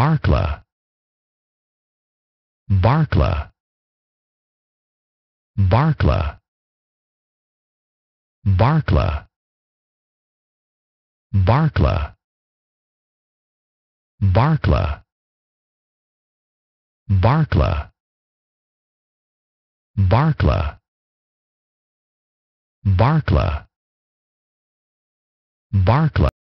Barkla Barkla Barkla Barkla Barkla Barkla Barkla Barkla Barkla Barkla